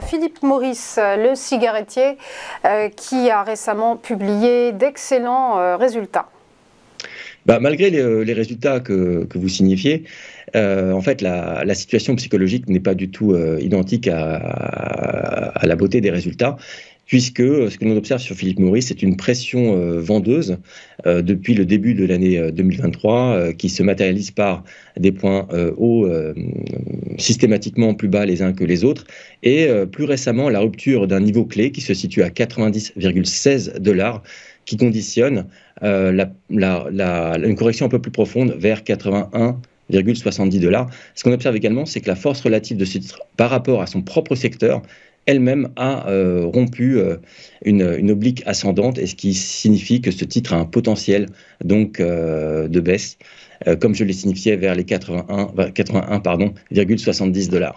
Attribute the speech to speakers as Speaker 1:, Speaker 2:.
Speaker 1: Philippe Maurice, euh, le cigarettier, euh, qui a récemment publié d'excellents euh, résultats.
Speaker 2: Bah, malgré les, résultats que, vous signifiez, en fait, la, situation psychologique n'est pas du tout identique à, la beauté des résultats puisque euh, ce que l'on observe sur Philippe Maurice, c'est une pression euh, vendeuse euh, depuis le début de l'année 2023 qui se matérialise par des points hauts systématiquement plus bas les uns que les autres et plus récemment la rupture d'un niveau clé qui se situe à 90,16 dollars qui conditionne une correction un peu plus profonde vers 81,70 dollars. Ce qu'on observe également, c'est que la force relative de ce par rapport à son propre secteur elle-même a euh, rompu euh, une, oblique ascendante, et ce qui signifie que ce titre a un potentiel donc euh, de baisse, comme je l'ai signifié vers les 81, 81 pardon, dollars.